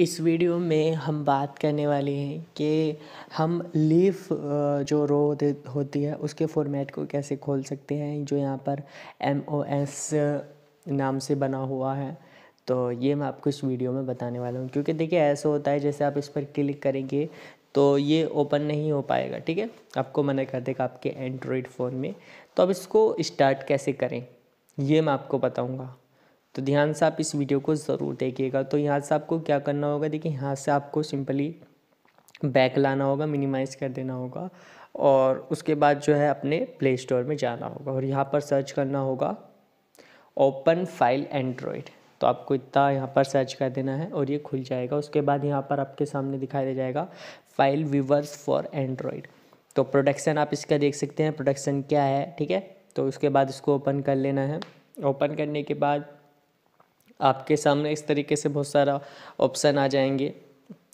इस वीडियो में हम बात करने वाले हैं कि हम लीफ जो रो होती है उसके फॉर्मेट को कैसे खोल सकते हैं जो यहाँ पर एम ओ एस नाम से बना हुआ है तो ये मैं आपको इस वीडियो में बताने वाला हूँ क्योंकि देखिए ऐसा होता है जैसे आप इस पर क्लिक करेंगे तो ये ओपन नहीं हो पाएगा ठीक है आपको मना कर देगा आपके एंड्रॉयड फ़ोन में तो अब इसको स्टार्ट कैसे करें ये मैं आपको बताऊँगा तो ध्यान से आप इस वीडियो को ज़रूर देखिएगा तो यहाँ से आपको क्या करना होगा देखिए यहाँ से आपको सिंपली बैक लाना होगा मिनिमाइज़ कर देना होगा और उसके बाद जो है अपने प्ले स्टोर में जाना होगा और यहाँ पर सर्च करना होगा ओपन फाइल एंड्रॉयड तो आपको इतना यहाँ पर सर्च कर देना है और ये खुल जाएगा उसके बाद यहाँ पर आपके सामने दिखाई दे जाएगा फाइल व्यूवर्स फॉर एंड्रॉयड तो प्रोडक्शन आप इसका देख सकते हैं प्रोडक्शन क्या है ठीक है तो उसके बाद इसको ओपन कर लेना है ओपन करने के बाद आपके सामने इस तरीके से बहुत सारा ऑप्शन आ जाएंगे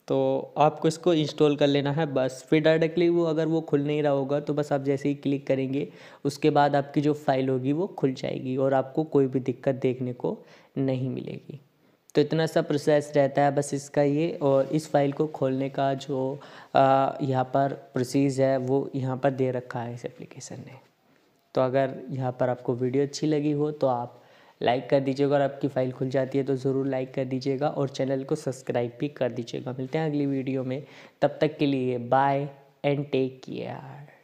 तो आपको इसको इंस्टॉल कर लेना है बस फिर डायरेक्टली वो अगर वो खुल नहीं रहा होगा तो बस आप जैसे ही क्लिक करेंगे उसके बाद आपकी जो फाइल होगी वो खुल जाएगी और आपको कोई भी दिक्कत देखने को नहीं मिलेगी तो इतना सा प्रोसेस रहता है बस इसका ये और इस फाइल को खोलने का जो यहाँ पर प्रोसीज है वो यहाँ पर दे रखा है इस एप्लीकेशन ने तो अगर यहाँ पर आपको वीडियो अच्छी लगी हो तो आप लाइक कर दीजिएगा और आपकी फ़ाइल खुल जाती है तो ज़रूर लाइक कर दीजिएगा और चैनल को सब्सक्राइब भी कर दीजिएगा मिलते हैं अगली वीडियो में तब तक के लिए बाय एंड टेक केयर